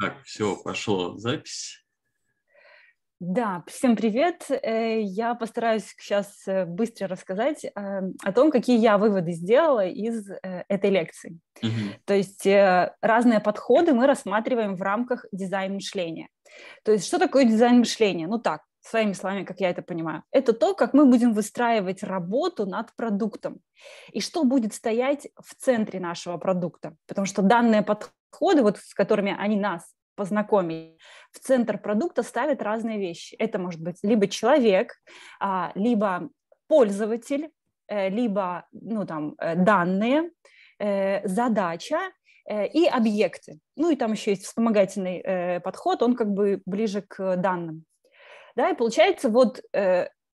Так, все, пошла запись. Да, всем привет. Э, я постараюсь сейчас э, быстро рассказать э, о том, какие я выводы сделала из этой лекции. Угу. То есть разные подходы мы рассматриваем в рамках дизайн мышления. То есть что такое дизайн мышления? Ну так, своими словами, как я это понимаю. Это то, как мы будем выстраивать работу над продуктом и что будет стоять в центре нашего продукта. Потому что данные подходы подходы, вот с которыми они нас познакомили, В центр продукта ставят разные вещи. Это может быть либо человек, а, либо пользователь, э, либо ну, там, э, данные, э, задача и объекты. Ну и там еще есть вспомогательный подход, он как бы ближе к данным. Да, и получается, вот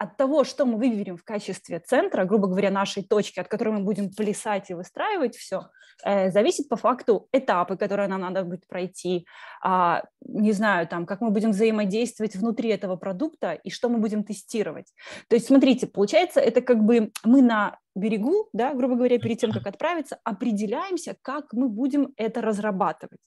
от того, что мы выберем в качестве центра, грубо говоря, нашей точки, от которой мы будем плясать и выстраивать все, э, зависит по факту этапы, которые нам надо будет пройти, а, не знаю, там, как мы будем взаимодействовать внутри этого продукта и что мы будем тестировать. То есть, смотрите, получается, это как бы мы на берегу, да, грубо говоря, перед тем, как отправиться, определяемся, как мы будем это разрабатывать.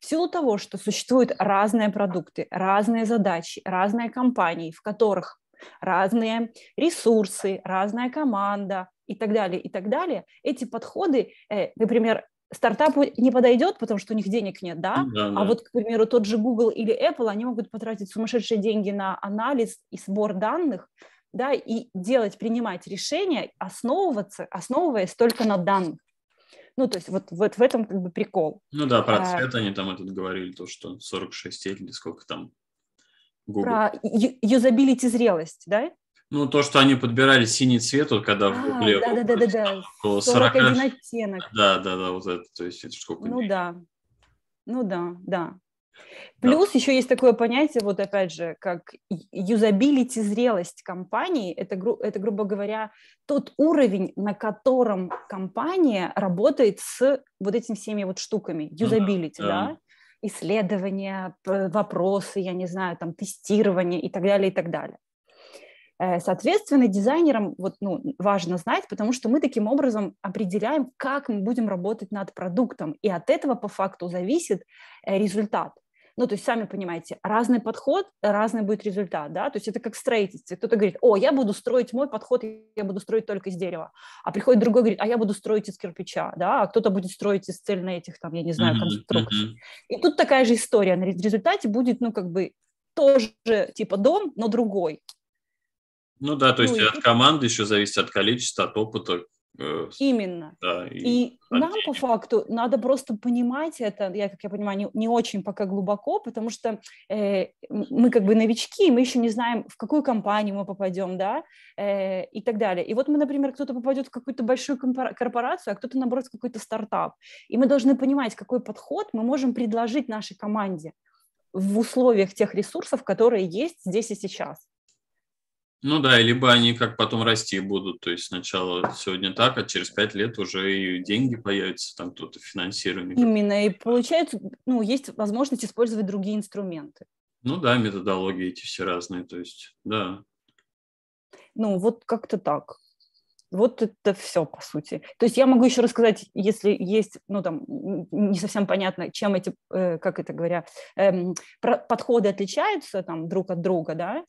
В силу того, что существуют разные продукты, разные задачи, разные компании, в которых разные ресурсы, разная команда и так далее, и так далее. Эти подходы, э, например, стартапу не подойдет, потому что у них денег нет, да? да, ну да. А вот, к примеру, тот же Google или Apple, они могут потратить сумасшедшие деньги на анализ и сбор данных, да, и делать, принимать решения, основываться, основываясь только на данных. Ну, то есть вот, вот в этом как бы прикол. Ну да, про а. цвет а, они там этот говорили, то, что 46 или сколько там Google. Про юзабилити зрелость, да? Ну, то, что они подбирали синий цвет, вот когда а, в Гугле... Да-да-да, да, 41 оттенок. Да-да-да, вот это, то есть это сколько Ну дней? да, ну да, да. Плюс да. еще есть такое понятие, вот опять же, как юзабилити, зрелость компании. Это, гру, это, грубо говоря, тот уровень, на котором компания работает с вот этими всеми вот штуками, юзабилити, ну да. да? исследования, вопросы, я не знаю, там, тестирование и так далее, и так далее. Э, соответственно, дизайнерам вот, ну, важно знать, потому что мы таким образом определяем, как мы будем работать над продуктом, и от этого по факту зависит э, результат ну, то есть, сами понимаете, разный подход, разный будет результат, да, то есть это как строительство. Кто-то говорит, о, я буду строить мой подход, я буду строить только из дерева. А приходит другой, говорит, а я буду строить из кирпича, да, а кто-то будет строить из цельно этих, там, я не знаю, конструкций. Mm-hmm. Mm-hmm. И тут такая же история. В результате будет, ну, как бы тоже типа дом, но другой. Ну да, то ну, есть ну, от и... команды еще зависит от количества, от опыта, Э, Именно. Да, и и нам по факту надо просто понимать это, я, как я понимаю, не, не очень пока глубоко, потому что э, мы как бы новички, мы еще не знаем, в какую компанию мы попадем, да, э, и так далее. И вот мы, например, кто-то попадет в какую-то большую корпорацию, а кто-то, наоборот, в какой-то стартап. И мы должны понимать, какой подход мы можем предложить нашей команде в условиях тех ресурсов, которые есть здесь и сейчас. Ну да, либо они как потом расти будут, то есть сначала сегодня так, а через пять лет уже и деньги появятся, там кто-то финансирование. Именно, и получается, ну, есть возможность использовать другие инструменты. Ну да, методологии эти все разные, то есть, да. Ну, вот как-то так. Вот это все, по сути. То есть я могу еще рассказать, если есть, ну там, не совсем понятно, чем эти, э, как это говоря, эм, подходы отличаются там друг от друга, да,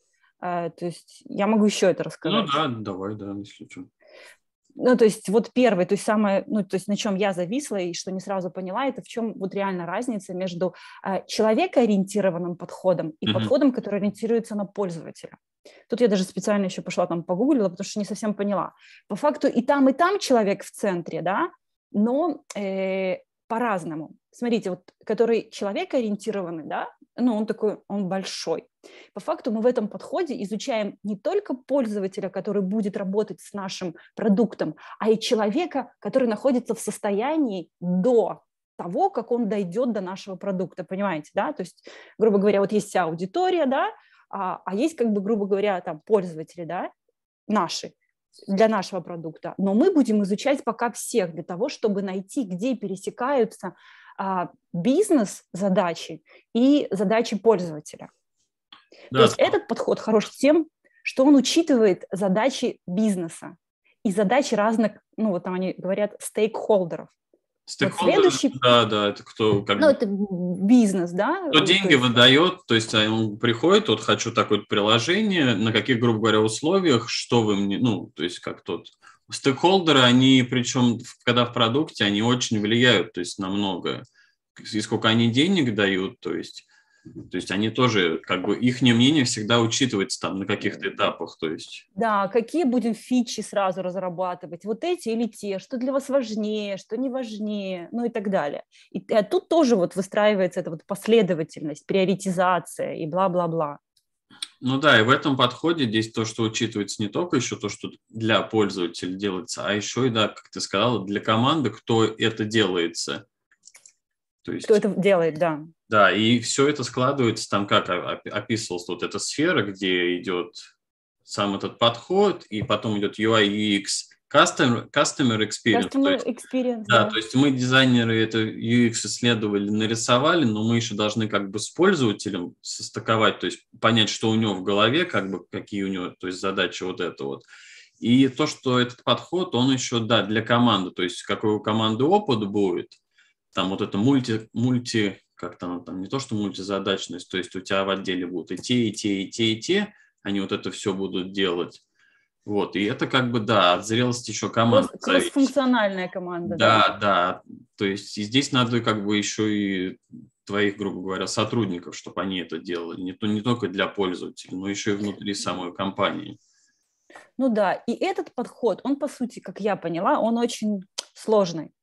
а, то есть я могу еще это ну рассказать. Ну да, давай, да, если что. Ну, то есть вот первый, то есть самое, ну, то есть на чем я зависла и что не сразу поняла, это в чем вот реально разница между э, человекоориентированным подходом и mm-hmm. подходом, который ориентируется на пользователя. Тут я даже специально еще пошла там погуглила, потому что не совсем поняла. По факту и там, и там человек в центре, да, но э, по-разному. Смотрите, вот который человек да, ну, он такой, он большой, по факту мы в этом подходе изучаем не только пользователя, который будет работать с нашим продуктом, а и человека, который находится в состоянии до того, как он дойдет до нашего продукта, понимаете, да, то есть, грубо говоря, вот есть вся аудитория, да, а, а есть, как бы, грубо говоря, там пользователи, да, наши, для нашего продукта, но мы будем изучать пока всех для того, чтобы найти, где пересекаются а, бизнес-задачи и задачи пользователя. Да. То есть этот подход хорош тем, что он учитывает задачи бизнеса и задачи разных, ну вот там они говорят, стейкхолдеров. вот следующий... да, да, это кто как Ну, это бизнес, да? Кто деньги выдает, то есть он приходит, вот хочу такое приложение, на каких, грубо говоря, условиях, что вы мне, ну, то есть как тот. Стейкхолдеры, они причем, когда в продукте, они очень влияют, то есть на многое. И сколько они денег дают, то есть то есть они тоже, как бы, их мнение всегда учитывается там на каких-то этапах, то есть. Да, какие будем фичи сразу разрабатывать, вот эти или те, что для вас важнее, что не важнее, ну и так далее. И, а тут тоже вот выстраивается эта вот последовательность, приоритизация и бла-бла-бла. Ну да, и в этом подходе здесь то, что учитывается не только еще то, что для пользователя делается, а еще и, да, как ты сказала, для команды, кто это делается – то есть, Кто это делает, да. Да, и все это складывается, там как описывалась тут эта сфера, где идет сам этот подход, и потом идет UI, UX, Customer, customer experience. Customer то есть, experience да, да, то есть мы дизайнеры это UX исследовали, нарисовали, но мы еще должны как бы с пользователем состыковать, то есть понять, что у него в голове, как бы какие у него, то есть задачи вот это вот. И то, что этот подход, он еще, да, для команды, то есть какой у команды опыт будет, там вот это мульти, мульти как то там, там не то, что мультизадачность, то есть у тебя в отделе будут и те, и те, и те, и те, они вот это все будут делать. Вот, и это как бы, да, от зрелости еще команда. Кросс-функциональная команда. Да, да, да, то есть и здесь надо как бы еще и твоих, грубо говоря, сотрудников, чтобы они это делали, не, то, не только для пользователей, но еще и внутри самой компании. Ну да, и этот подход, он, по сути, как я поняла, он очень сложный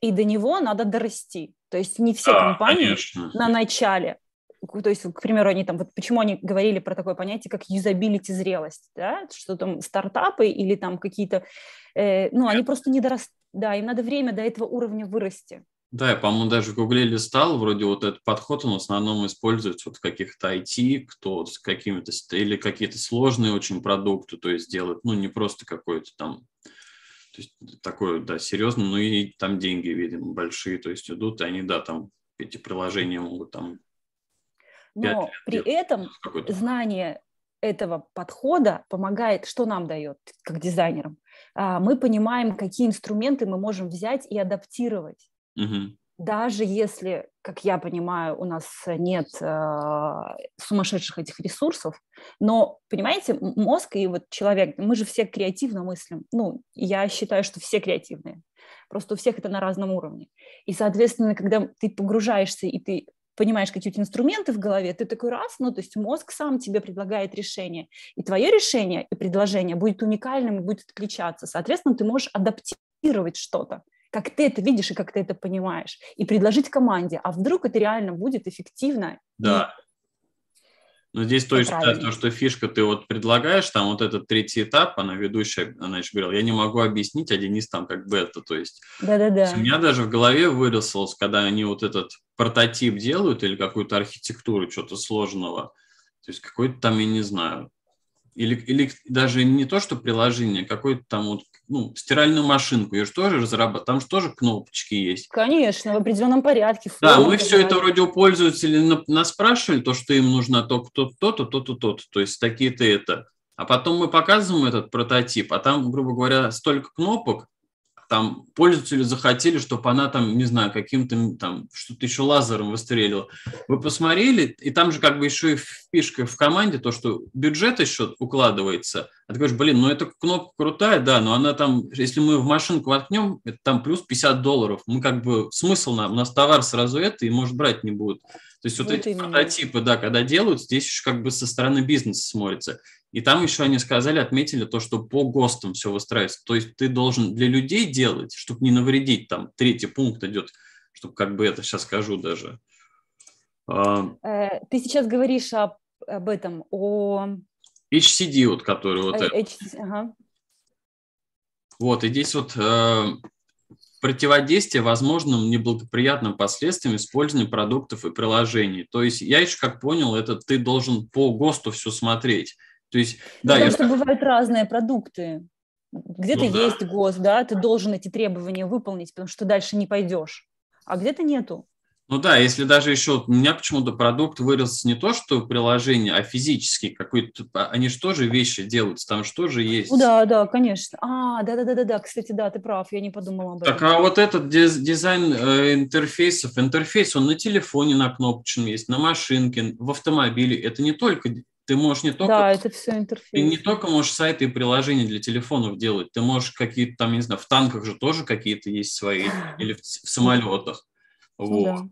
и до него надо дорасти. То есть не все да, компании конечно. на начале то есть, к примеру, они там, вот почему они говорили про такое понятие, как юзабилити зрелость, да, что там стартапы или там какие-то, э, ну, они просто не дорос... да, им надо время до этого уровня вырасти. Да, я, по-моему, даже в Гугле листал, вроде вот этот подход он в основном используется вот в каких-то IT, кто с какими-то, или какие-то сложные очень продукты, то есть делают, ну, не просто какой-то там то есть такое, да, серьезно, ну и там деньги, видимо, большие, то есть идут, и они, да, там эти приложения могут там... Но при этом ну, знание этого подхода помогает, что нам дает как дизайнерам? А, мы понимаем, какие инструменты мы можем взять и адаптировать. Угу даже если, как я понимаю, у нас нет э, сумасшедших этих ресурсов, но, понимаете, мозг и вот человек, мы же все креативно мыслим. Ну, я считаю, что все креативные. Просто у всех это на разном уровне. И, соответственно, когда ты погружаешься и ты понимаешь какие-то инструменты в голове, ты такой раз, ну, то есть мозг сам тебе предлагает решение, и твое решение и предложение будет уникальным и будет отличаться. Соответственно, ты можешь адаптировать что-то как ты это видишь и как ты это понимаешь, и предложить команде, а вдруг это реально будет эффективно. Да. Но ну, здесь то, что, то, что фишка ты вот предлагаешь, там вот этот третий этап, она а ведущая, она еще говорила, я не могу объяснить, а Денис там как бы то есть... Да-да-да. У меня даже в голове вырисовалось, когда они вот этот прототип делают или какую-то архитектуру, что-то сложного, то есть какой-то там, я не знаю, или, или даже не то, что приложение, а какой-то там вот ну, стиральную машинку, ее же тоже разрабатывают, там же тоже кнопочки есть. Конечно, в определенном порядке. Да, мы все это вроде у пользователей нас спрашивали, то, что им нужно то, то-то, то-то, то-то, то-то, то есть такие-то это. А потом мы показываем этот прототип, а там, грубо говоря, столько кнопок, там пользователи захотели, чтобы она там, не знаю, каким-то там что-то еще лазером выстрелила. Вы посмотрели, и там же как бы еще и фишка в команде, то, что бюджет еще укладывается. А ты говоришь, блин, ну эта кнопка крутая, да, но она там, если мы в машинку воткнем, это там плюс 50 долларов. Мы ну, как бы, смысл нам, у нас товар сразу это, и, может, брать не будут. То есть вот, вот ну, эти именно. прототипы, да, когда делают, здесь еще как бы со стороны бизнеса смотрится. И там еще они сказали, отметили то, что по ГОСТам все выстраивается. То есть ты должен для людей делать, чтобы не навредить. Там третий пункт идет, чтобы как бы это сейчас скажу даже. А, э, ты сейчас говоришь об, об этом, о... HCD, вот который вот э, H... это. Ага. Вот, и здесь вот э, противодействие возможным неблагоприятным последствиям использования продуктов и приложений. То есть я еще как понял, это ты должен по ГОСТу все смотреть. То есть, ну, да, Потому я... что бывают разные продукты. Где-то ну, да. есть гос, да, ты должен эти требования выполнить, потому что дальше не пойдешь, а где-то нету. Ну да, если даже еще у меня почему-то продукт вырос не то, что приложение, а физически какой-то, типа, а они же тоже вещи делают? там же тоже есть. Ну да, да, конечно. А, да, да, да, да, да, кстати, да, ты прав, я не подумала об этом. Так, а вот этот дизайн э, интерфейсов, интерфейс, он на телефоне на кнопочном есть, на машинке, в автомобиле, это не только ты можешь не только... Да, это все интерфейс. Ты не только можешь сайты и приложения для телефонов делать, ты можешь какие-то там, не знаю, в танках же тоже какие-то есть свои, или в, в самолетах. Ну вот. Да.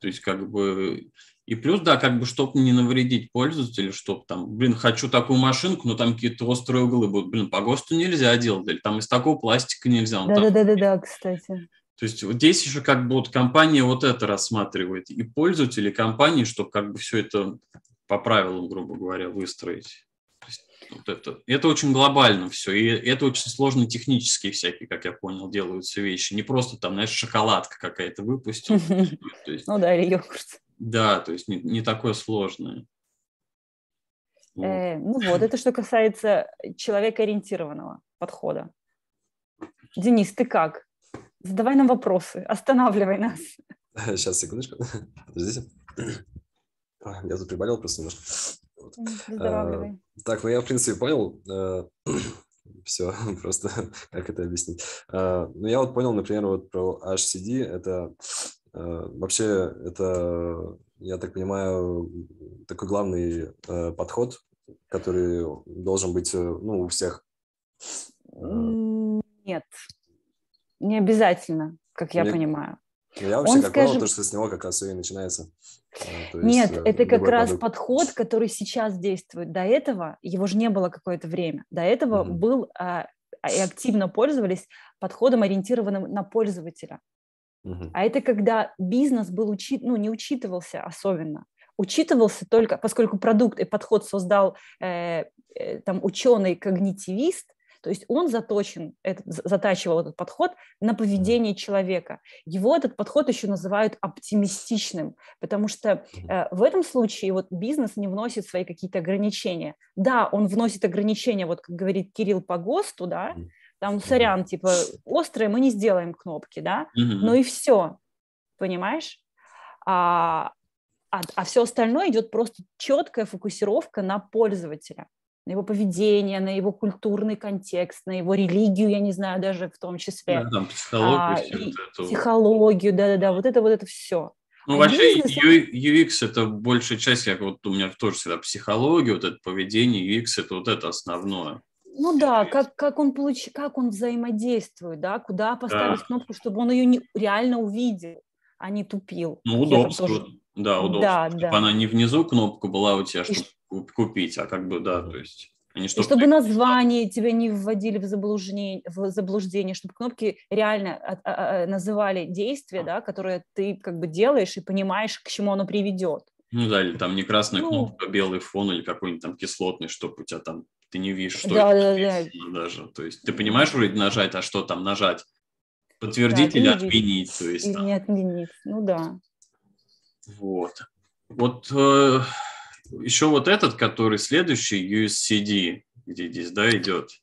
То есть как бы... И плюс, да, как бы, чтобы не навредить пользователю, чтобы там, блин, хочу такую машинку, но там какие-то острые углы будут, блин, по ГОСТу нельзя делать, или там из такого пластика нельзя. Да-да-да-да, кстати. То есть вот здесь еще как бы вот компания вот это рассматривает, и пользователи компании, чтобы как бы все это по правилам, грубо говоря, выстроить. вот это, это очень глобально все, и это очень сложно технические всякие, как я понял, делаются вещи. Не просто там, знаешь, шоколадка какая-то выпустил. Ну да, или йогурт. Да, то есть не, не такое сложное. Вот. Э, ну вот, это что касается человекоориентированного подхода. Денис, ты как? Задавай нам вопросы, останавливай нас. Сейчас, секундочку. Подождите. А, я тут приболел просто немножко. Вот. А, так, ну я, в принципе, понял э, все просто, как это объяснить. А, ну, я вот понял, например, вот про HCD, это а, вообще, это, я так понимаю, такой главный а, подход, который должен быть, ну, у всех. Нет, не обязательно, как я Мне... понимаю. Ну, я вообще он, как скажем... понял, то, что с него как раз все и начинается. А, есть, Нет, э, это как раз продукт. подход, который сейчас действует. До этого его же не было какое-то время. До этого Mm -hmm. был а, а, и активно пользовались подходом, ориентированным на пользователя. Mm -hmm. А это когда бизнес был учит, ну, не учитывался особенно. Учитывался только, поскольку продукт и подход создал э, э, там ученый-когнитивист, то есть он заточен, этот, затачивал этот подход на поведение человека. Его этот подход еще называют оптимистичным, потому что э, в этом случае вот бизнес не вносит свои какие-то ограничения. Да, он вносит ограничения, вот как говорит Кирилл по ГОСТу, да, там, сорян, типа, острые мы не сделаем кнопки, да, но и все, понимаешь? А, а, а все остальное идет просто четкая фокусировка на пользователя на его поведение, на его культурный контекст, на его религию, я не знаю, даже в том числе. Да, ну, там психологию, а, и, это... психологию, да-да-да, вот это вот это все. Ну, а вообще, бизнес... UX – это большая часть, как вот у меня тоже всегда психология, вот это поведение, UX – это вот это основное. Ну да, как, как, он получ... как он взаимодействует, да, куда поставить да. кнопку, чтобы он ее не... реально увидел, а не тупил. Ну, удобство, тоже... да, удобство. Да, чтобы да. она не внизу кнопку была у тебя, чтобы купить, а как бы, да, то есть... Они а чтобы, и чтобы название тебя не вводили в заблуждение, в заблуждение, чтобы кнопки реально от, а, а, а, называли действия, да, которые ты как бы делаешь и понимаешь, к чему оно приведет. Ну да, или там не красная ну, кнопка, белый фон или какой-нибудь там кислотный, чтобы у тебя там ты не видишь, что да, это да, да. даже. То есть ты понимаешь вроде нажать, а что там нажать? Подтвердить да, или отменить? То есть, или там. не отменить, ну да. Вот. Вот э, еще вот этот, который следующий, USCD, где здесь, да, идет.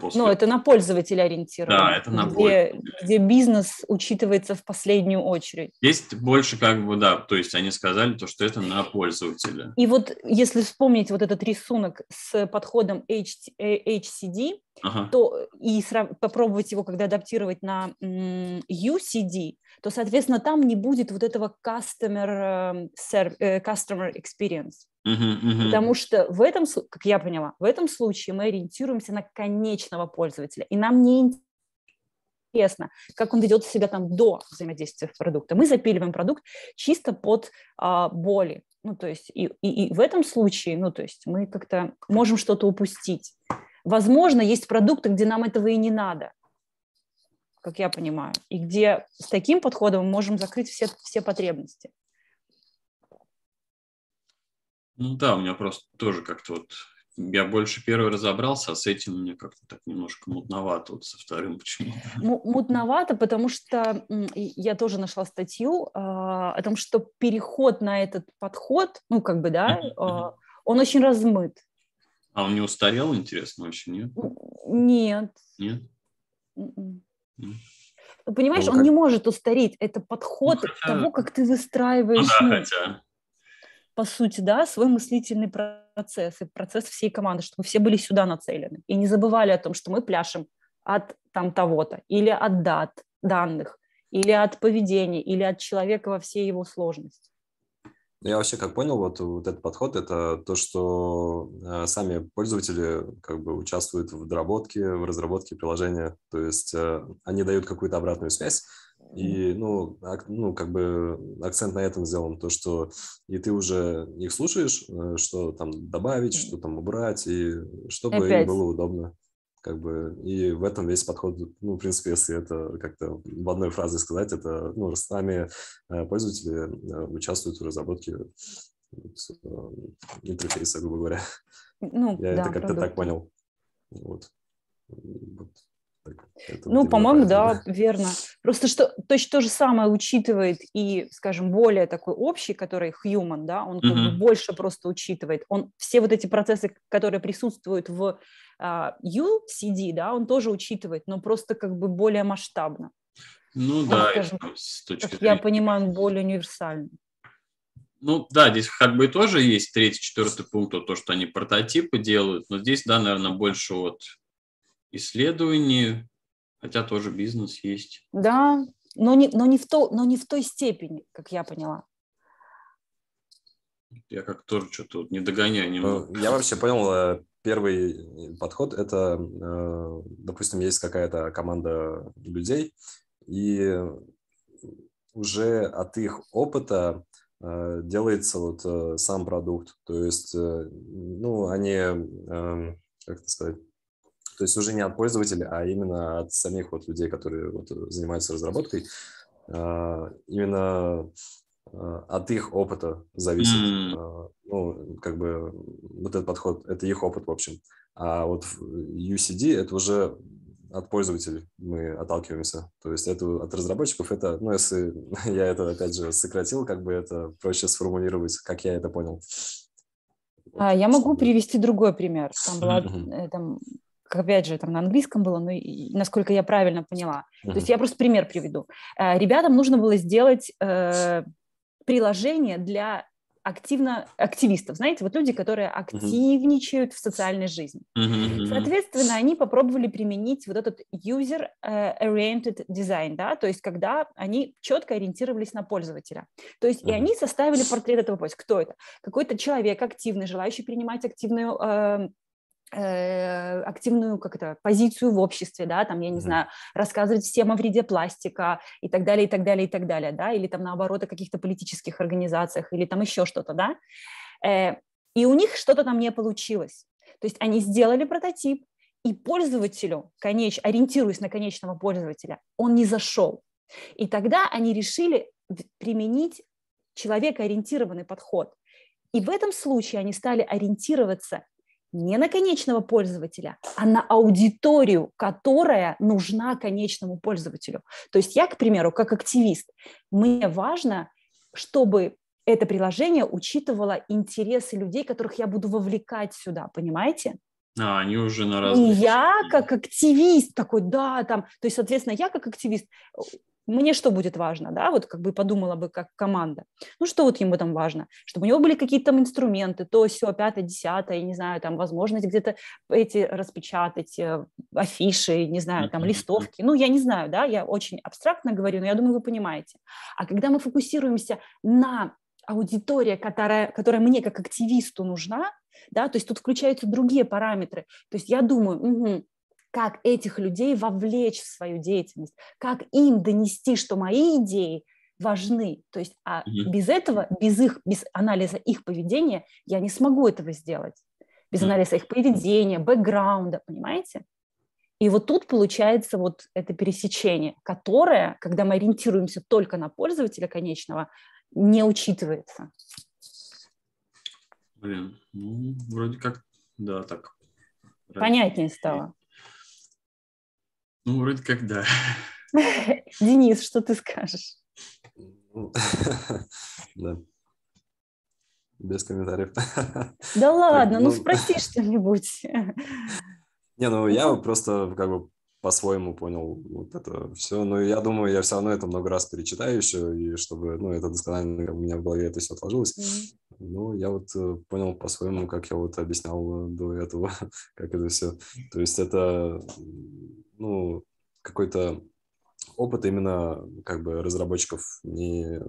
После... Ну, это на пользователя ориентировано. Да, это на где, Где бизнес учитывается в последнюю очередь. Есть больше как бы, да, то есть они сказали то, что это на пользователя. И вот если вспомнить вот этот рисунок с подходом H, э, HCD, ага. то и срав... попробовать его когда адаптировать на UCD, то, соответственно, там не будет вот этого customer, э, э, customer experience. Потому что в этом, как я поняла, в этом случае мы ориентируемся на конечного пользователя, и нам не интересно, как он ведет себя там до взаимодействия с продуктом. Мы запиливаем продукт чисто под а, боли, ну то есть и, и, и в этом случае, ну то есть мы как-то можем что-то упустить. Возможно, есть продукты, где нам этого и не надо, как я понимаю, и где с таким подходом мы можем закрыть все, все потребности. Ну да, у меня просто тоже как-то вот я больше первый разобрался, а с этим мне как-то так немножко мутновато, вот со вторым почему. Мутновато, потому что я тоже нашла статью э, о том, что переход на этот подход, ну как бы, да, э, он очень размыт. А он не устарел, интересно, вообще нет? Нет. Нет? М-м. Понимаешь, ну, он не может устареть. Это подход ну, хотя... к тому, как ты выстраиваешь. Ну, да, хотя, по сути, да, свой мыслительный процесс и процесс всей команды, чтобы все были сюда нацелены и не забывали о том, что мы пляшем от там того-то или от дат, данных, или от поведения, или от человека во всей его сложности. Но я вообще как понял, вот, вот этот подход – это то, что э, сами пользователи как бы участвуют в доработке, в разработке приложения, то есть э, они дают какую-то обратную связь, и, ну, ну, как бы акцент на этом сделан, то, что и ты уже их слушаешь, э, что там добавить, что там убрать, и чтобы Опять. им было удобно как бы, и в этом весь подход, ну, в принципе, если это как-то в одной фразе сказать, это, ну, сами э, пользователи э, участвуют в разработке э, интерфейса, грубо говоря. Ну, Я да, это как-то так понял. Вот. вот. Так, ну, по-моему, да, верно. Просто что точно то же самое учитывает и, скажем, более такой общий, который human, да, он mm-hmm. бы больше просто учитывает. Он все вот эти процессы, которые присутствуют в UCD, а, да, он тоже учитывает, но просто как бы более масштабно. Ну, ну да, скажем, с точки как зрения... я понимаю, он более универсальный. Ну да, здесь как бы тоже есть третий, четвертый пункт, вот то, что они прототипы делают, но здесь, да, наверное, больше вот исследований, хотя тоже бизнес есть. Да, но не, но не, в, то, но не в той степени, как я поняла. Я как тоже что-то не догоняю ну, немного. Я вообще понял, э, первый подход – это, э, допустим, есть какая-то команда людей, и уже от их опыта э, делается вот э, сам продукт. То есть, ну, они, эм, как это сказать, то есть уже не от пользователя, а именно от самих вот людей, которые вот занимаются разработкой, именно Э, от их опыта зависит. Mm. Ну, как бы вот этот подход, это их опыт, в общем. А вот UCD это уже от пользователей мы отталкиваемся. То есть это от разработчиков, это, ну, если я это, опять же, сократил, как бы это проще сформулировать, как я это понял. А, я могу привести другой пример. Там была, э, там, опять же, там на английском было, но насколько я правильно поняла. То есть я просто пример приведу. Ребятам нужно было сделать приложение для активно активистов, знаете, вот люди, которые активничают uh-huh. в социальной жизни. Uh-huh, Соответственно, они попробовали применить вот этот user-oriented э, design, да, то есть когда они четко ориентировались на пользователя. То есть uh-huh. и они составили портрет этого пользователя. Кто это? Какой-то человек активный, желающий принимать активную эм, Э, активную как это, позицию в обществе, да, там, я не знаю, рассказывать всем о вреде пластика и так далее, и так далее, и так далее, да, или там наоборот о каких-то политических организациях, или там еще что-то, да, э, и у них что-то там не получилось. То есть они сделали прототип, и пользователю, конеч, ориентируясь на конечного пользователя, он не зашел. И тогда они решили применить человекоориентированный подход. И в этом случае они стали ориентироваться не на конечного пользователя, а на аудиторию, которая нужна конечному пользователю. То есть я, к примеру, как активист, мне важно, чтобы это приложение учитывало интересы людей, которых я буду вовлекать сюда, понимаете? А, они уже на разные. И я как активист такой, да, там, то есть, соответственно, я как активист мне что будет важно, да, вот как бы подумала бы как команда, ну что вот ему там важно, чтобы у него были какие-то там инструменты, то, все, пятое, десятое, не знаю, там возможность где-то эти распечатать, э, афиши, не знаю, там листовки, ну я не знаю, да, я очень абстрактно говорю, но я думаю, вы понимаете. А когда мы фокусируемся на аудитория, которая, которая мне как активисту нужна, да, то есть тут включаются другие параметры. То есть я думаю, угу, как этих людей вовлечь в свою деятельность, как им донести, что мои идеи важны. То есть а mm без этого, без их, без анализа их поведения я не смогу этого сделать. Без mm анализа их поведения, бэкграунда, понимаете? И вот тут получается вот это пересечение, которое, когда мы ориентируемся только на пользователя конечного, не учитывается. Блин, ну, вроде как, да, так. Понятнее стало. Ну, вроде как да. Денис, что ты скажешь? Да. Без комментариев. Да ладно, ну, ну спроси что-нибудь. Не, ну я просто как бы по-своему понял вот это все. Но ну, я думаю, я все равно это много раз перечитаю еще, и чтобы, ну, это досконально у меня в голове это все отложилось. Mm-hmm. Ну, я вот э, понял по-своему, как я вот объяснял э, до этого, как это все. То есть это, ну, какой-то опыт именно как бы разработчиков, не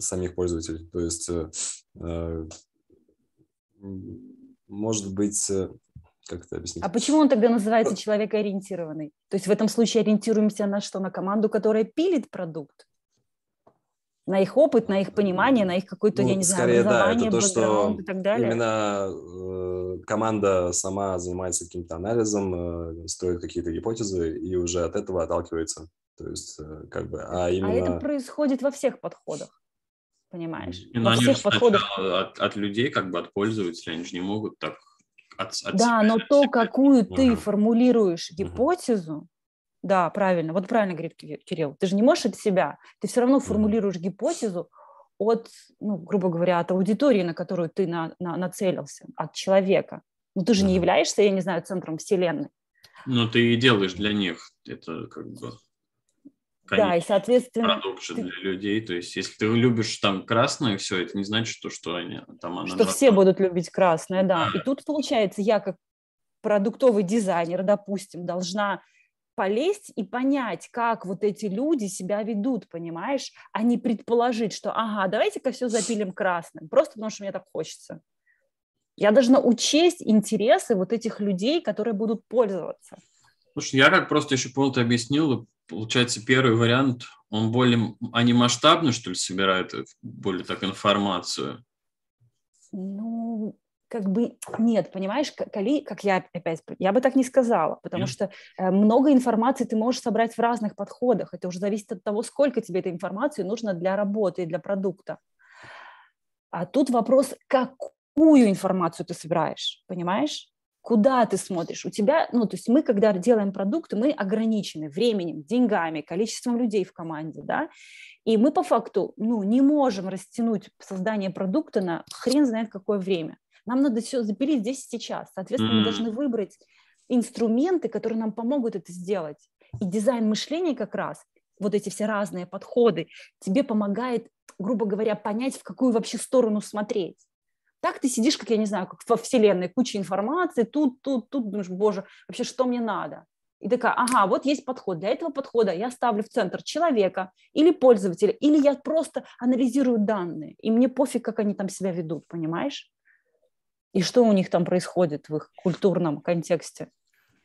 самих пользователей. То есть, э, может быть, как это объяснить? А почему он тогда называется человек ориентированный? То есть в этом случае ориентируемся на что? На команду, которая пилит продукт? на их опыт, на их понимание, на их какое-то, ну, я не скорее, знаю, образование, да, это то, что и так далее. Именно э, команда сама занимается каким-то анализом, э, строит какие-то гипотезы и уже от этого отталкивается. То есть, э, как бы, а именно... А это происходит во всех подходах, понимаешь? Но во они всех подходах... от, от людей, как бы от пользователей, они же не могут так от, от Да, себя, но то, себя. какую ты формулируешь гипотезу, угу. да, правильно, вот правильно говорит Кирилл, ты же не можешь от себя, ты все равно формулируешь гипотезу от, ну, грубо говоря, от аудитории, на которую ты на, на, нацелился, от человека. Но ну, ты же угу. не являешься, я не знаю, центром вселенной. Ну, ты и делаешь для них, это как бы да, и, соответственно, продукт ты... для людей. То есть, если ты любишь там красное, все, это не значит, что, что они там... Она что нравится. все будут любить красное, да. да. И тут, получается, я как продуктовый дизайнер, допустим, должна полезть и понять, как вот эти люди себя ведут, понимаешь, а не предположить, что, ага, давайте-ка все запилим красным, просто потому что мне так хочется. Я должна учесть интересы вот этих людей, которые будут пользоваться. Слушай, я как просто еще понял, ты объяснил, получается, первый вариант, он более, они масштабно, что ли, собирают э, более так информацию? Ну, как бы нет, понимаешь, коли, как я опять, я бы так не сказала, потому mm. что э, много информации ты можешь собрать в разных подходах. Это уже зависит от того, сколько тебе этой информации нужно для работы и для продукта. А тут вопрос, какую информацию ты собираешь, понимаешь? куда ты смотришь. У тебя, ну, то есть мы, когда делаем продукт мы ограничены временем, деньгами, количеством людей в команде, да, и мы по факту, ну, не можем растянуть создание продукта на хрен знает какое время. Нам надо все запилить здесь и сейчас. Соответственно, mm-hmm. мы должны выбрать инструменты, которые нам помогут это сделать. И дизайн мышления как раз, вот эти все разные подходы, тебе помогает, грубо говоря, понять, в какую вообще сторону смотреть. Так ты сидишь, как я не знаю, как во вселенной, куча информации, тут, тут, тут, думаешь, боже, вообще что мне надо? И такая, ага, вот есть подход. Для этого подхода я ставлю в центр человека или пользователя, или я просто анализирую данные, и мне пофиг, как они там себя ведут, понимаешь? И что у них там происходит в их культурном контексте.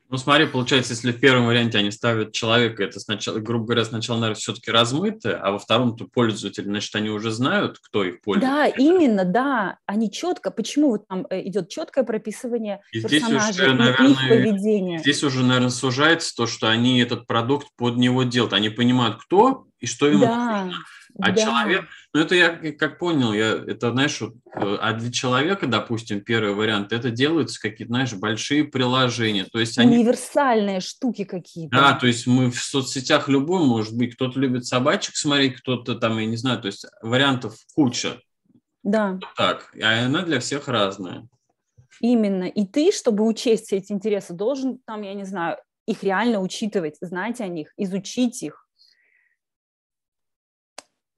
Ну, смотри, получается, если в первом варианте они ставят человека, это сначала, грубо говоря, сначала, наверное, все-таки размыто, а во втором-то пользователи, значит, они уже знают, кто их пользуется. Да, именно, да. Они четко, почему вот там э, идет четкое прописывание и персонажей, здесь уже, наверное, их поведения. Здесь уже, наверное, сужается то, что они этот продукт под него делают. Они понимают, кто и что ему да. нужно. А да. человек, ну это я э, как понял, я это, знаешь, вот, э, а для человека, допустим, первый вариант, это делаются какие-то, знаешь, большие приложения, то есть они... Универсальные штуки какие-то. Да, то есть мы в соцсетях любой, может быть, кто-то любит собачек смотреть, кто-то там, я не знаю, то есть вариантов куча. Да. Так, а она для всех разная. Именно. И ты, чтобы учесть все эти интересы, должен там, я не знаю, их реально учитывать, знать о них, изучить их.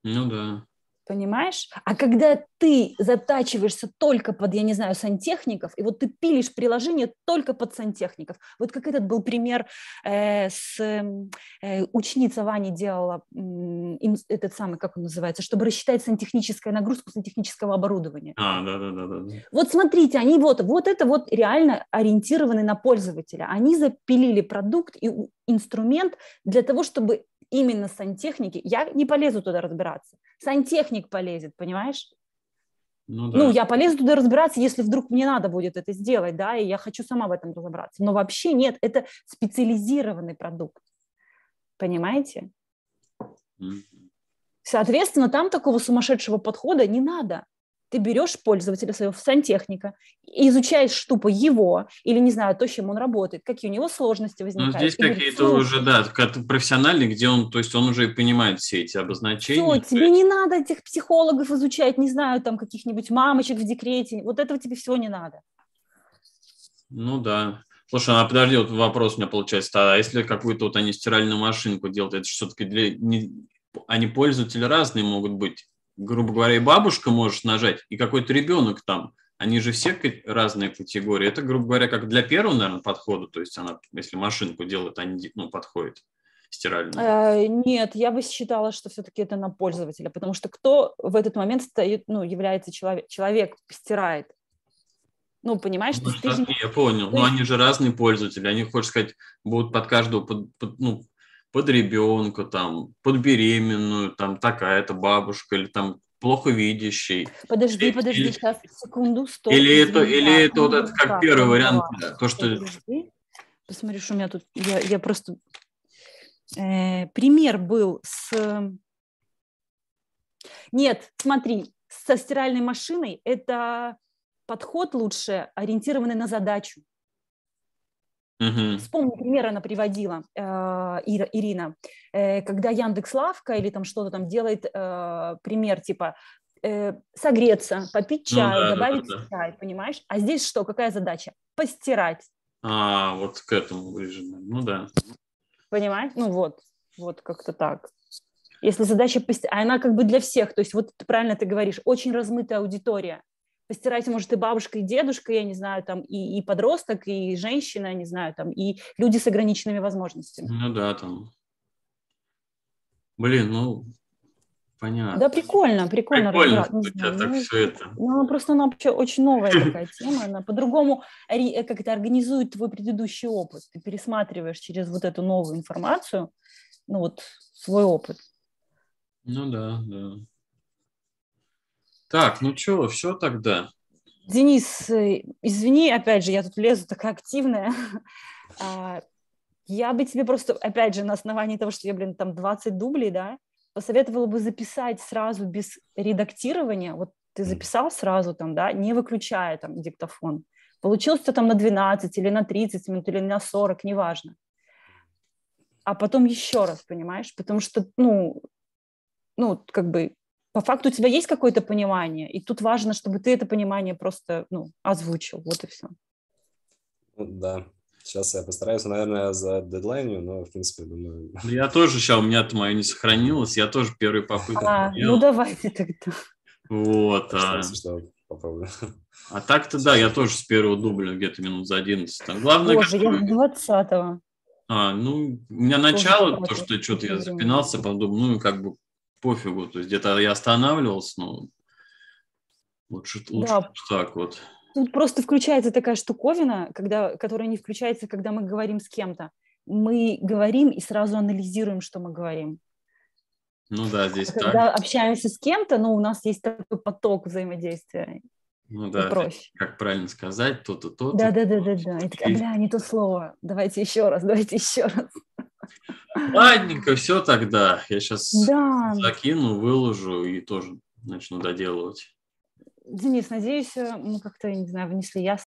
Ну да. Понимаешь? А когда ты затачиваешься только под, я не знаю, сантехников, и вот ты пилишь приложение только под сантехников. Вот как этот был пример э, с эм, э, ученица Вани делала э, этот самый, как он называется, чтобы рассчитать сантехническую нагрузку сантехнического оборудования. А, да, да, да, да. Вот смотрите, они вот, вот это вот реально ориентированы на пользователя. Они запилили продукт и инструмент для того, чтобы именно сантехники, я не полезу туда разбираться. Сантехник полезет, понимаешь? Ну, да. ну, я полезу туда разбираться, если вдруг мне надо будет это сделать, да, и я хочу сама в этом разобраться. Но вообще нет, это специализированный продукт. Понимаете? Соответственно, там такого сумасшедшего подхода не надо ты берешь пользователя своего сантехника и изучаешь тупо его, или, не знаю, то, чем он работает, какие у него сложности ну, возникают. Ну, здесь какие-то уже, да, как профессиональный, где он, то есть он уже понимает все эти обозначения. Все, тебе не надо этих психологов изучать, не знаю, там каких-нибудь мамочек в декрете, вот этого тебе всего не надо. Ну да. Слушай, а подожди, вот вопрос у меня получается, а если какую-то вот они стиральную машинку делают, это все-таки для... Не... Они пользователи разные могут быть грубо говоря, и бабушка может нажать, и какой-то ребенок там. Они же все разные категории. Это, грубо говоря, как для первого, наверное, подхода. То есть она, если машинку делает, они ну, подходит стиральную? А, нет, я бы считала, что все-таки это на пользователя, потому что кто в этот момент стоит, ну, является человек, человек стирает. Ну, понимаешь, ну, ты, ты... Я понял, но ну, они же разные пользователи, они, хочешь сказать, будут под каждого, под, под, ну, под ребенка, там, под беременную, там такая-то бабушка или там плохо видящий. Подожди, или, подожди, или, сейчас, секунду, стоп. Или извиня, это, или это вот это как первый вариант, да, то, что... Подожди, что у меня тут, я, я просто... Э, пример был с... Нет, смотри, со стиральной машиной это подход лучше ориентированный на задачу. Угу. Вспомни пример, она приводила, э, Ира, Ирина, э, когда Яндекс Лавка или там что-то там делает, э, пример типа э, согреться, попить ну чай, ну, да, добавить да, да, чай, понимаешь? А здесь что, какая задача? Постирать. А, вот к этому ближе, ну да. Понимаешь? Ну вот, вот как-то так. Если задача, постирать, а она как бы для всех, то есть вот правильно ты говоришь, очень размытая аудитория. Постирать, может, и бабушка, и дедушка, я не знаю, там, и, и подросток, и женщина, я не знаю, там, и люди с ограниченными возможностями. Ну да, там. Блин, ну, понятно. Да, прикольно, прикольно. Прикольно, что у тебя так ну, все это. Ну, просто она вообще очень новая такая тема, она по-другому э, как то организует твой предыдущий опыт. Ты пересматриваешь через вот эту новую информацию, ну вот, свой опыт. Ну да, да. Так, ну что, все тогда. Денис, э, извини, опять же, я тут лезу такая активная. А, я бы тебе просто, опять же, на основании того, что я, блин, там 20 дублей, да, посоветовала бы записать сразу без редактирования. Вот ты записал сразу там, да, не выключая там диктофон. Получилось то там на 12 или на 30 минут или на 40, неважно. А потом еще раз, понимаешь? Потому что, ну, ну, как бы по факту у тебя есть какое-то понимание, и тут важно, чтобы ты это понимание просто ну, озвучил, вот и все. Ну да, сейчас я постараюсь, наверное, за дедлайнью, но, в принципе, думаю... Ну, я тоже сейчас, у меня-то мое не сохранилось, я тоже первый попытку а, ну давайте тогда. Вот. А... А так-то да, я тоже с первого дубля где-то минут за 11. Там главное, Боже, как... я с 20 -го. А, ну, у меня начало, то, что что-то я запинался, подумал, ну, как бы пофигу. То есть где-то я останавливался, но лучше, лучше да. так вот. Тут просто включается такая штуковина, когда, которая не включается, когда мы говорим с кем-то. Мы говорим и сразу анализируем, что мы говорим. Ну да, здесь а так. Когда общаемся с кем-то, ну, у нас есть такой поток взаимодействия. Ну да, проще. как правильно сказать, то-то, то-то. Да-да-да-да-да, и такая, бля, не то слово, давайте еще раз, давайте еще раз. Ладненько, все тогда, я сейчас да. закину, выложу и тоже начну доделывать. Денис, надеюсь, э, мы как-то, не знаю, внесли ясность